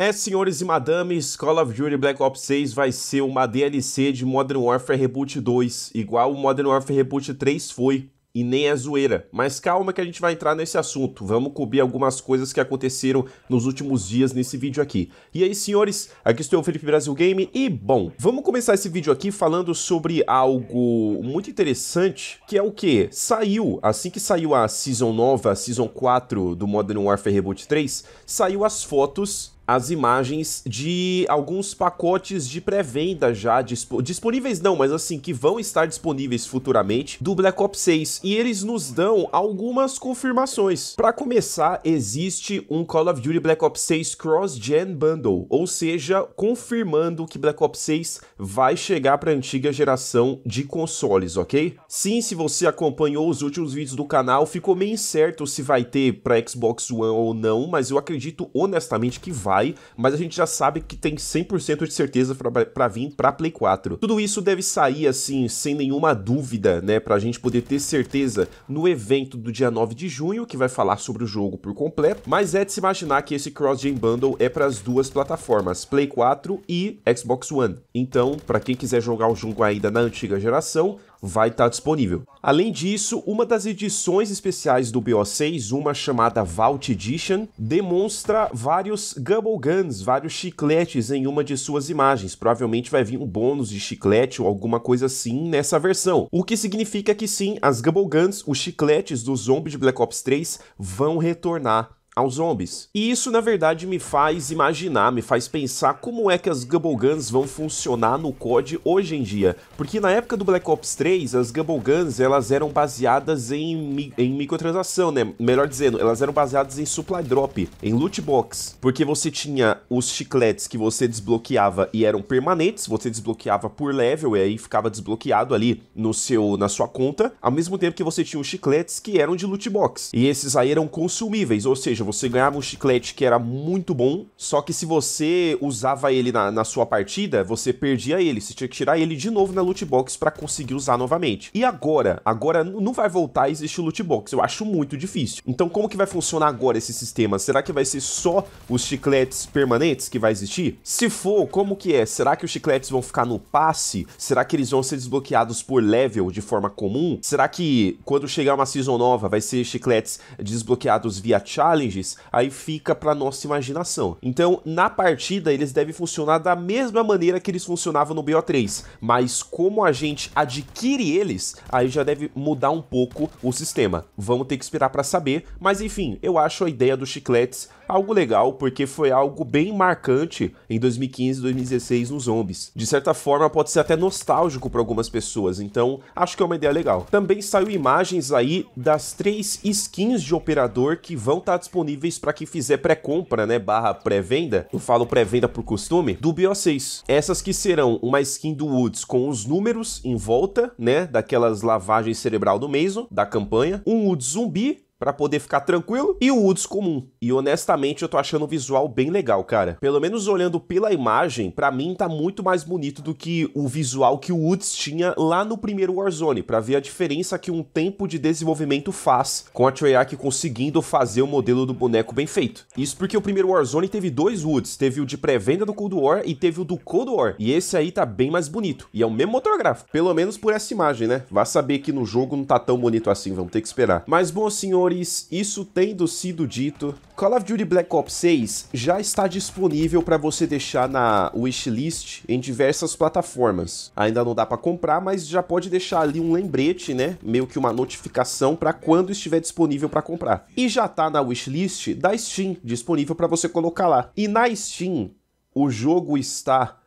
É, senhores e madames, Call of Duty Black Ops 6 vai ser uma DLC de Modern Warfare Reboot 2, igual o Modern Warfare Reboot 3 foi, e nem é zoeira. Mas calma que a gente vai entrar nesse assunto. Vamos cobrir algumas coisas que aconteceram nos últimos dias nesse vídeo aqui. E aí, senhores, aqui estou eu, Felipe Brasil Game, e bom, vamos começar esse vídeo aqui falando sobre algo muito interessante, que é o que? Saiu, assim que saiu a Season nova, a Season 4 do Modern Warfare Reboot 3, saiu as fotos as imagens de alguns pacotes de pré-venda já disp disponíveis não, mas assim que vão estar disponíveis futuramente do Black Ops 6 e eles nos dão algumas confirmações. Para começar, existe um Call of Duty Black Ops 6 Cross Gen Bundle, ou seja, confirmando que Black Ops 6 vai chegar para a antiga geração de consoles, ok? Sim, se você acompanhou os últimos vídeos do canal, ficou meio incerto se vai ter para Xbox One ou não, mas eu acredito honestamente que vai mas a gente já sabe que tem 100% de certeza para vir para Play 4. Tudo isso deve sair assim, sem nenhuma dúvida, né, pra gente poder ter certeza no evento do dia 9 de junho, que vai falar sobre o jogo por completo, mas é de se imaginar que esse Cross Gen Bundle é para as duas plataformas, Play 4 e Xbox One. Então, para quem quiser jogar o jogo ainda na antiga geração, vai estar tá disponível. Além disso, uma das edições especiais do BO6, uma chamada Vault Edition, demonstra vários Gumble Guns, vários chicletes em uma de suas imagens. Provavelmente vai vir um bônus de chiclete ou alguma coisa assim nessa versão. O que significa que sim, as Gumble Guns, os chicletes do Zombie de Black Ops 3, vão retornar aos zombies. E isso na verdade me faz imaginar, me faz pensar como é que as Gumble Guns vão funcionar no COD hoje em dia. Porque na época do Black Ops 3, as Gumble Guns elas eram baseadas em, em microtransação, né? Melhor dizendo, elas eram baseadas em supply drop, em loot box. Porque você tinha os chicletes que você desbloqueava e eram permanentes, você desbloqueava por level e aí ficava desbloqueado ali no seu, na sua conta, ao mesmo tempo que você tinha os chicletes que eram de loot box. E esses aí eram consumíveis, ou seja, você ganhava um chiclete que era muito bom, só que se você usava ele na, na sua partida, você perdia ele. Você tinha que tirar ele de novo na loot box para conseguir usar novamente. E agora? Agora não vai voltar a existir loot box. Eu acho muito difícil. Então como que vai funcionar agora esse sistema? Será que vai ser só os chicletes permanentes que vai existir? Se for, como que é? Será que os chicletes vão ficar no passe? Será que eles vão ser desbloqueados por level de forma comum? Será que quando chegar uma season nova vai ser chicletes desbloqueados via challenge? aí fica para nossa imaginação. Então, na partida, eles devem funcionar da mesma maneira que eles funcionavam no BO3, mas como a gente adquire eles, aí já deve mudar um pouco o sistema. Vamos ter que esperar para saber, mas enfim, eu acho a ideia dos chicletes algo legal, porque foi algo bem marcante em 2015 2016 nos Zombies. De certa forma, pode ser até nostálgico para algumas pessoas, então acho que é uma ideia legal. Também saiu imagens aí das três skins de operador que vão estar tá disponíveis para quem fizer pré-compra, né, barra pré-venda. Eu falo pré-venda por costume, do BO6. Essas que serão uma skin do Woods com os números em volta, né, daquelas lavagens cerebral do mesmo da campanha, um Woods zumbi, para poder ficar tranquilo, e o Woods comum. E honestamente, eu tô achando o visual bem legal, cara. Pelo menos olhando pela imagem, para mim tá muito mais bonito do que o visual que o Woods tinha lá no primeiro Warzone, para ver a diferença que um tempo de desenvolvimento faz com a Treyarch conseguindo fazer o modelo do boneco bem feito. Isso porque o primeiro Warzone teve dois Woods, teve o de pré-venda do Cold War e teve o do Cold War, e esse aí tá bem mais bonito. E é o mesmo motor gráfico, pelo menos por essa imagem, né? Vá saber que no jogo não tá tão bonito assim, vamos ter que esperar. Mas bom, senhor senhores, isso tendo sido dito, Call of Duty Black Ops 6 já está disponível para você deixar na wishlist em diversas plataformas. Ainda não dá para comprar, mas já pode deixar ali um lembrete, né? Meio que uma notificação para quando estiver disponível para comprar. E já tá na wishlist da Steam, disponível para você colocar lá. E na Steam, o jogo está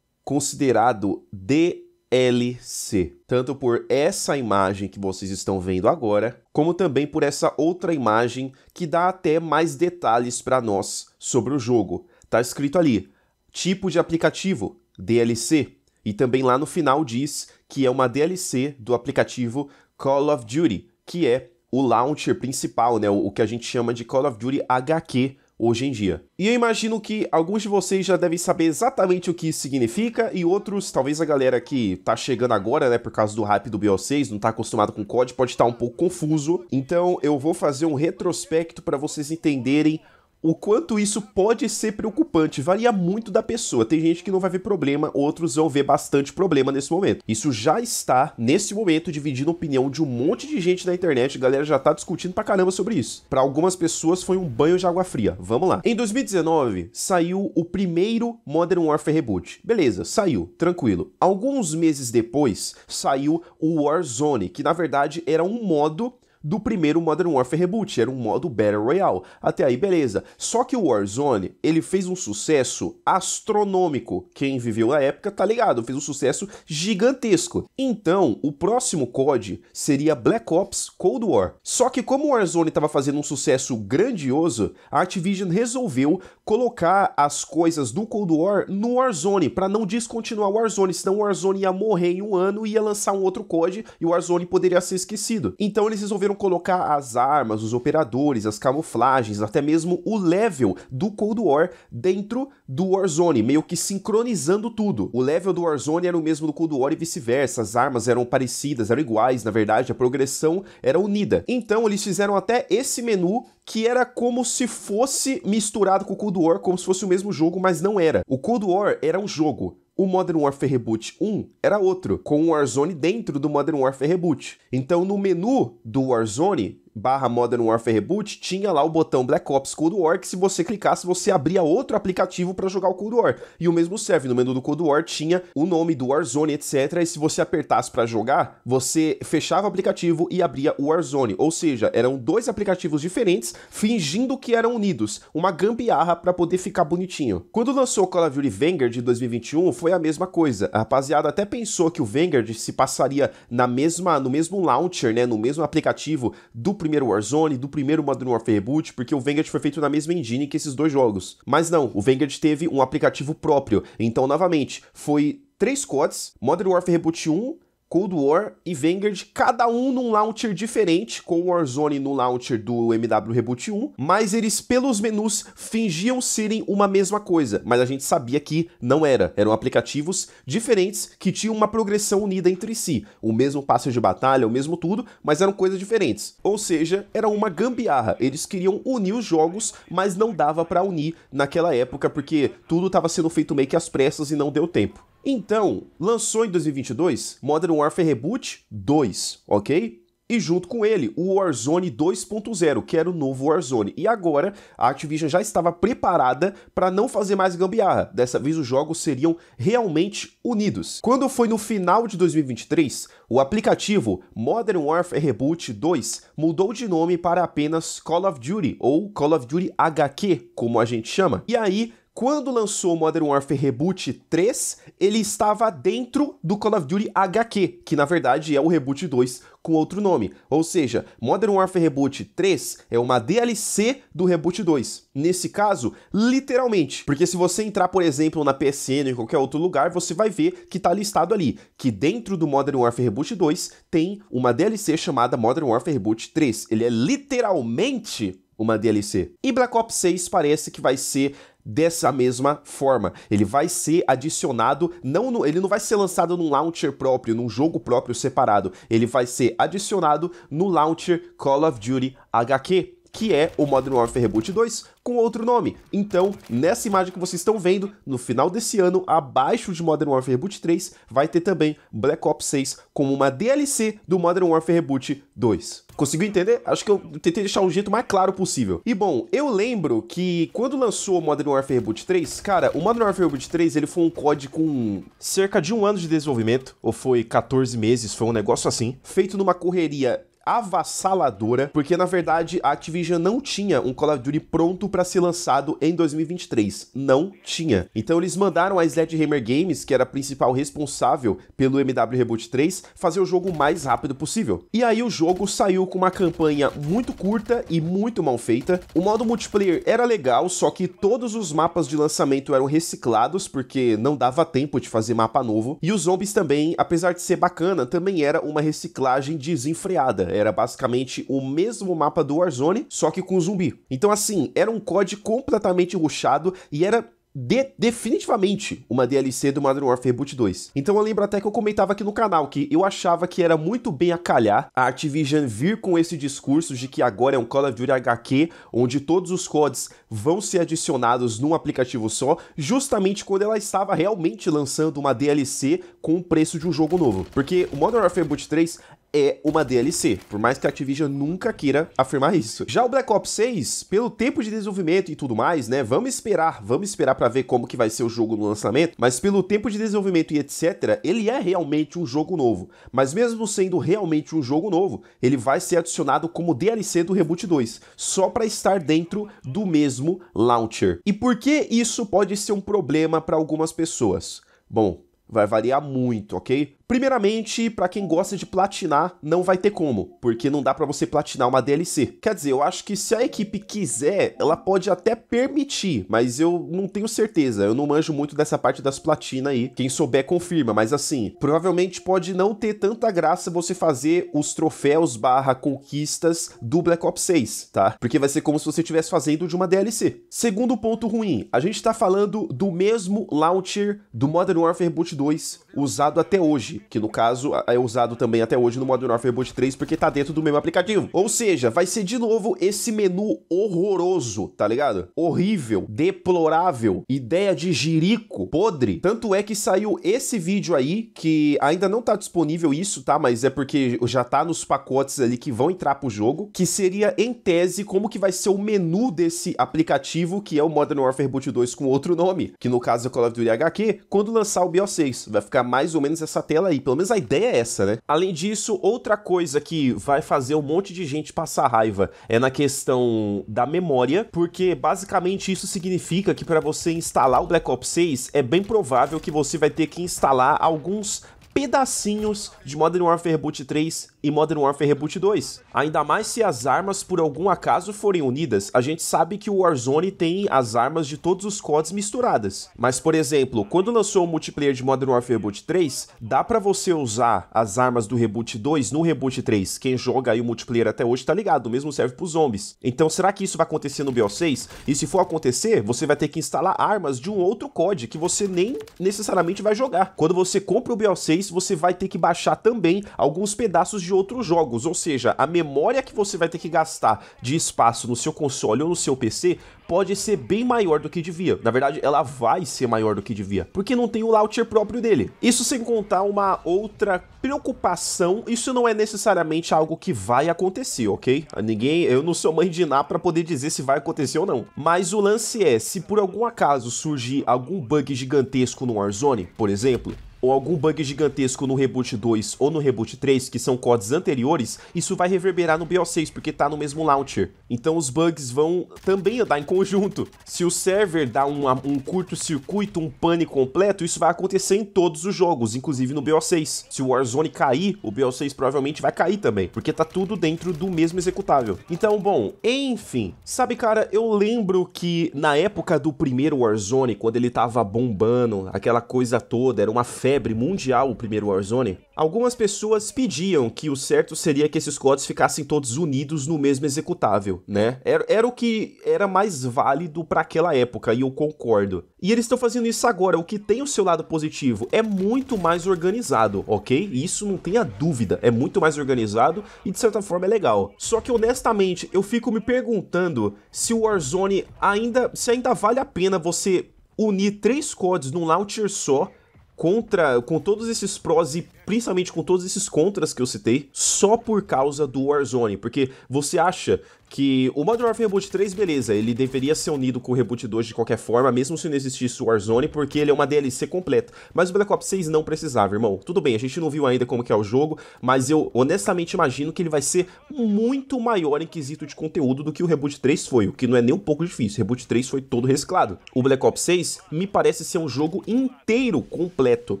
considerado de LC, tanto por essa imagem que vocês estão vendo agora, como também por essa outra imagem que dá até mais detalhes para nós sobre o jogo. Tá escrito ali: tipo de aplicativo, DLC, e também lá no final diz que é uma DLC do aplicativo Call of Duty, que é o launcher principal, né, o que a gente chama de Call of Duty HQ hoje em dia. E eu imagino que alguns de vocês já devem saber exatamente o que isso significa e outros, talvez a galera que tá chegando agora, né, por causa do hype do BO6, não tá acostumado com o COD, pode estar tá um pouco confuso. Então eu vou fazer um retrospecto para vocês entenderem o quanto isso pode ser preocupante varia muito da pessoa. Tem gente que não vai ver problema, outros vão ver bastante problema nesse momento. Isso já está, nesse momento, dividindo a opinião de um monte de gente na internet. A galera já tá discutindo pra caramba sobre isso. Para algumas pessoas foi um banho de água fria. Vamos lá. Em 2019, saiu o primeiro Modern Warfare Reboot. Beleza, saiu, tranquilo. Alguns meses depois, saiu o Warzone, que na verdade era um modo do primeiro Modern Warfare Reboot, era um modo Battle Royale. Até aí, beleza. Só que o Warzone, ele fez um sucesso astronômico. Quem viveu na época tá ligado, fez um sucesso gigantesco. Então, o próximo COD seria Black Ops Cold War. Só que como o Warzone estava fazendo um sucesso grandioso, a Activision resolveu colocar as coisas do Cold War no Warzone, para não descontinuar o Warzone, senão o Warzone ia morrer em um ano e ia lançar um outro COD e o Warzone poderia ser esquecido. Então eles resolveram resolveram colocar as armas, os operadores, as camuflagens, até mesmo o level do Cold War dentro do Warzone, meio que sincronizando tudo. O level do Warzone era o mesmo do Cold War e vice-versa, as armas eram parecidas, eram iguais, na verdade, a progressão era unida. Então eles fizeram até esse menu que era como se fosse misturado com o Cold War, como se fosse o mesmo jogo, mas não era. O Cold War era um jogo, o Modern Warfare Reboot 1 era outro, com o Warzone dentro do Modern Warfare Reboot. Então, no menu do Warzone, barra Modern Warfare Reboot, tinha lá o botão Black Ops Cold War, que se você clicasse, você abria outro aplicativo para jogar o Cold War. E o mesmo serve, no menu do Cold War tinha o nome do Warzone, etc. E se você apertasse para jogar, você fechava o aplicativo e abria o Warzone. Ou seja, eram dois aplicativos diferentes, fingindo que eram unidos. Uma gambiarra para poder ficar bonitinho. Quando lançou o Call of Duty Vanguard de 2021, foi a mesma coisa. A rapaziada até pensou que o Vanguard se passaria na mesma, no mesmo launcher, né, no mesmo aplicativo do primeiro primeiro Warzone, do primeiro Modern Warfare Reboot, porque o Vanguard foi feito na mesma engine que esses dois jogos. Mas não, o Vanguard teve um aplicativo próprio. Então, novamente, foi três CODs, Modern Warfare Reboot 1, Cold War e Vanguard, cada um num launcher diferente, com Warzone no launcher do MW Reboot 1, mas eles, pelos menus, fingiam serem uma mesma coisa, mas a gente sabia que não era. Eram aplicativos diferentes que tinham uma progressão unida entre si, o mesmo passo de batalha, o mesmo tudo, mas eram coisas diferentes. Ou seja, era uma gambiarra. Eles queriam unir os jogos, mas não dava para unir naquela época, porque tudo estava sendo feito meio que às pressas e não deu tempo. Então, lançou em 2022 Modern Warfare Reboot 2, ok? E junto com ele, o Warzone 2.0, que era o novo Warzone. E agora, a Activision já estava preparada para não fazer mais gambiarra. Dessa vez, os jogos seriam realmente unidos. Quando foi no final de 2023, o aplicativo Modern Warfare Reboot 2 mudou de nome para apenas Call of Duty, ou Call of Duty HQ, como a gente chama. E aí, quando lançou Modern Warfare Reboot 3, ele estava dentro do Call of Duty HQ, que na verdade é o Reboot 2 com outro nome. Ou seja, Modern Warfare Reboot 3 é uma DLC do Reboot 2. Nesse caso, literalmente. Porque se você entrar, por exemplo, na PSN ou em qualquer outro lugar, você vai ver que está listado ali que dentro do Modern Warfare Reboot 2 tem uma DLC chamada Modern Warfare Reboot 3. Ele é literalmente uma DLC. E Black Ops 6 parece que vai ser dessa mesma forma. Ele vai ser adicionado, não no, ele não vai ser lançado num launcher próprio, num jogo próprio separado. Ele vai ser adicionado no launcher Call of Duty HQ que é o Modern Warfare Reboot 2 com outro nome. Então, nessa imagem que vocês estão vendo, no final desse ano, abaixo de Modern Warfare Reboot 3, vai ter também Black Ops 6 como uma DLC do Modern Warfare Reboot 2. Conseguiu entender? Acho que eu tentei deixar o jeito mais claro possível. E bom, eu lembro que quando lançou o Modern Warfare Reboot 3, cara, o Modern Warfare Reboot 3 ele foi um código com cerca de um ano de desenvolvimento, ou foi 14 meses, foi um negócio assim, feito numa correria avassaladora, porque na verdade a Activision não tinha um Call of Duty pronto para ser lançado em 2023, não tinha. Então eles mandaram a Sledgehammer Games, que era a principal responsável pelo MW Reboot 3, fazer o jogo o mais rápido possível. E aí o jogo saiu com uma campanha muito curta e muito mal feita. O modo multiplayer era legal, só que todos os mapas de lançamento eram reciclados porque não dava tempo de fazer mapa novo. E os zombies também, apesar de ser bacana, também era uma reciclagem desenfreada era basicamente o mesmo mapa do Warzone, só que com zumbi. Então, assim, era um COD completamente ruxado e era de, definitivamente uma DLC do Modern Warfare Boot 2. Então eu lembro até que eu comentava aqui no canal que eu achava que era muito bem a calhar a Activision vir com esse discurso de que agora é um Call of Duty HQ, onde todos os CODs vão ser adicionados num aplicativo só, justamente quando ela estava realmente lançando uma DLC com o preço de um jogo novo. Porque o Modern Warfare Boot 3 é uma DLC, por mais que a Activision nunca queira afirmar isso. Já o Black Ops 6, pelo tempo de desenvolvimento e tudo mais, né, vamos esperar, vamos esperar para ver como que vai ser o jogo no lançamento, mas pelo tempo de desenvolvimento e etc, ele é realmente um jogo novo. Mas mesmo sendo realmente um jogo novo, ele vai ser adicionado como DLC do Reboot 2, só para estar dentro do mesmo launcher. E por que isso pode ser um problema para algumas pessoas? Bom, vai variar muito, ok? Primeiramente, para quem gosta de platinar, não vai ter como, porque não dá para você platinar uma DLC. Quer dizer, eu acho que se a equipe quiser, ela pode até permitir, mas eu não tenho certeza, eu não manjo muito dessa parte das platinas aí. Quem souber confirma, mas assim, provavelmente pode não ter tanta graça você fazer os troféus barra conquistas do Black Ops 6, tá? Porque vai ser como se você estivesse fazendo de uma DLC. Segundo ponto ruim, a gente tá falando do mesmo launcher do Modern Warfare Boot 2 usado até hoje que no caso é usado também até hoje no Modern Warfare Boot 3 porque tá dentro do mesmo aplicativo. Ou seja, vai ser de novo esse menu horroroso, tá ligado? Horrível, deplorável, ideia de jirico, podre. Tanto é que saiu esse vídeo aí, que ainda não tá disponível isso, tá? Mas é porque já tá nos pacotes ali que vão entrar pro jogo, que seria em tese como que vai ser o menu desse aplicativo que é o Modern Warfare Boot 2 com outro nome, que no caso é Call of Duty HQ, quando lançar o BO6. Vai ficar mais ou menos essa tela aí. Pelo menos a ideia é essa, né? Além disso, outra coisa que vai fazer um monte de gente passar raiva é na questão da memória, porque basicamente isso significa que para você instalar o Black Ops 6 é bem provável que você vai ter que instalar alguns pedacinhos de Modern Warfare Reboot 3 e Modern Warfare Reboot 2. Ainda mais se as armas por algum acaso forem unidas, a gente sabe que o Warzone tem as armas de todos os codes misturadas. Mas, por exemplo, quando lançou o multiplayer de Modern Warfare Reboot 3, dá para você usar as armas do Reboot 2 no Reboot 3. Quem joga aí o multiplayer até hoje tá ligado, o mesmo serve pros zombies. Então, será que isso vai acontecer no BO6? E se for acontecer, você vai ter que instalar armas de um outro COD que você nem necessariamente vai jogar. Quando você compra o BO6, depois você vai ter que baixar também alguns pedaços de outros jogos, ou seja, a memória que você vai ter que gastar de espaço no seu console ou no seu PC pode ser bem maior do que devia. Na verdade, ela vai ser maior do que devia, porque não tem o launcher próprio dele. Isso sem contar uma outra preocupação, isso não é necessariamente algo que vai acontecer, ok? Ninguém, eu não sou mãe de nada para poder dizer se vai acontecer ou não. Mas o lance é, se por algum acaso surgir algum bug gigantesco no Warzone, por exemplo, ou algum bug gigantesco no Reboot 2 ou no Reboot 3, que são códigos anteriores, isso vai reverberar no bo 6 porque tá no mesmo launcher. Então os bugs vão também andar em conjunto. Se o server dá um, um curto-circuito, um pane completo, isso vai acontecer em todos os jogos, inclusive no bo 6 Se o Warzone cair, o bo 6 provavelmente vai cair também, porque tá tudo dentro do mesmo executável. Então, bom, enfim. Sabe, cara, eu lembro que na época do primeiro Warzone, quando ele tava bombando, aquela coisa toda, era uma festa febre mundial o primeiro Warzone, algumas pessoas pediam que o certo seria que esses códigos ficassem todos unidos no mesmo executável, né? Era, era o que era mais válido para aquela época, e eu concordo. E eles estão fazendo isso agora, o que tem o seu lado positivo, é muito mais organizado, ok? Isso não tenha dúvida, é muito mais organizado e de certa forma é legal. Só que honestamente, eu fico me perguntando se o Warzone ainda, se ainda vale a pena você unir três codes num launcher só contra com todos esses prós e principalmente com todos esses contras que eu citei, só por causa do Warzone, porque você acha que o Modern Warfare Reboot 3, beleza, ele deveria ser unido com o Reboot 2 de qualquer forma, mesmo se não existisse o Warzone, porque ele é uma DLC completa. Mas o Black Ops 6 não precisava, irmão. Tudo bem, a gente não viu ainda como que é o jogo, mas eu honestamente imagino que ele vai ser muito maior em quesito de conteúdo do que o Reboot 3 foi, o que não é nem um pouco difícil. O Reboot 3 foi todo reciclado. O Black Ops 6 me parece ser um jogo inteiro completo,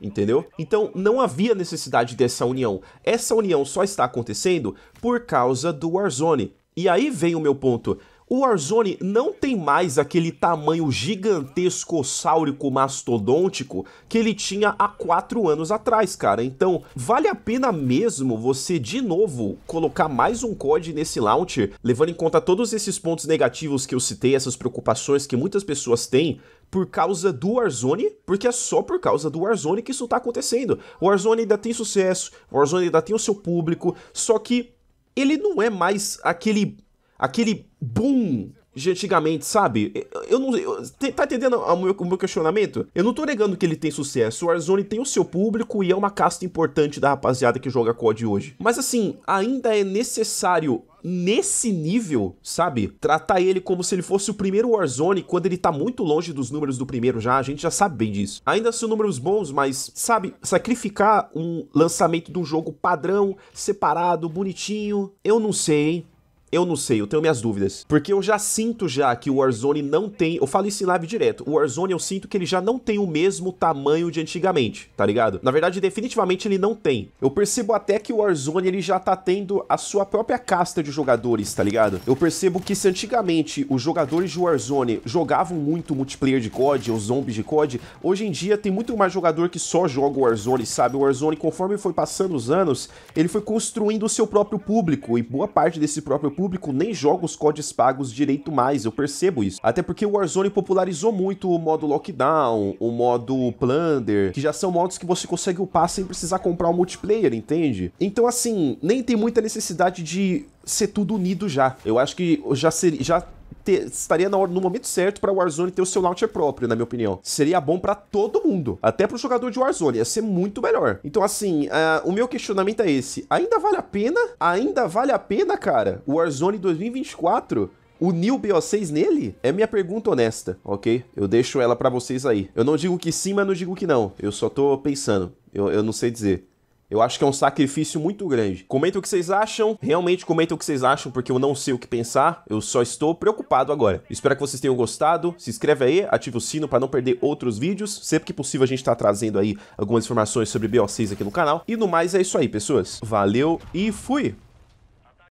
entendeu? Então não havia necessidade necessidade dessa união. Essa união só está acontecendo por causa do Warzone. E aí vem o meu ponto. O Warzone não tem mais aquele tamanho gigantesco, sáurico, mastodôntico que ele tinha há quatro anos atrás, cara. Então, vale a pena mesmo você, de novo, colocar mais um COD nesse launcher, levando em conta todos esses pontos negativos que eu citei, essas preocupações que muitas pessoas têm, por causa do Warzone, porque é só por causa do Warzone que isso tá acontecendo. O Warzone ainda tem sucesso, o Warzone ainda tem o seu público, só que ele não é mais aquele aquele boom de antigamente, sabe? Eu não. Eu, tá entendendo o meu, o meu, questionamento? Eu não tô negando que ele tem sucesso. O Warzone tem o seu público e é uma casta importante da rapaziada que joga COD hoje. Mas assim, ainda é necessário nesse nível, sabe? Tratar ele como se ele fosse o primeiro Warzone quando ele tá muito longe dos números do primeiro já, a gente já sabe bem disso. Ainda são números bons, mas, sabe, sacrificar um lançamento de um jogo padrão, separado, bonitinho, eu não sei, hein? Eu não sei, eu tenho minhas dúvidas. Porque eu já sinto já que o Warzone não tem. Eu falo isso em live direto. O Warzone eu sinto que ele já não tem o mesmo tamanho de antigamente, tá ligado? Na verdade, definitivamente ele não tem. Eu percebo até que o Warzone ele já tá tendo a sua própria casta de jogadores, tá ligado? Eu percebo que se antigamente os jogadores de Warzone jogavam muito multiplayer de COD ou zombies de COD, hoje em dia tem muito mais jogador que só joga o Warzone, sabe? O Warzone, conforme foi passando os anos, ele foi construindo o seu próprio público e boa parte desse próprio público público nem joga os codes pagos direito mais, eu percebo isso. Até porque o Warzone popularizou muito o modo Lockdown, o modo Plunder, que já são modos que você consegue upar sem precisar comprar o um multiplayer, entende? Então assim, nem tem muita necessidade de ser tudo unido já. Eu acho que já seria, já ter, estaria hora, no momento certo para o Warzone ter o seu launcher próprio, na minha opinião. Seria bom para todo mundo, até para o jogador de Warzone, ia ser muito melhor. Então, assim, uh, o meu questionamento é esse: ainda vale a pena? Ainda vale a pena, cara? O Warzone 2024 O o BO6 nele? É minha pergunta honesta, ok? Eu deixo ela para vocês aí. Eu não digo que sim, mas não digo que não. Eu só tô pensando. Eu, eu não sei dizer. Eu acho que é um sacrifício muito grande. Comenta o que vocês acham, realmente comenta o que vocês acham, porque eu não sei o que pensar, eu só estou preocupado agora. Espero que vocês tenham gostado, se inscreve aí, ativa o sino para não perder outros vídeos. Sempre que possível a gente está trazendo aí algumas informações sobre BO6 aqui no canal. E no mais é isso aí, pessoas. Valeu e fui!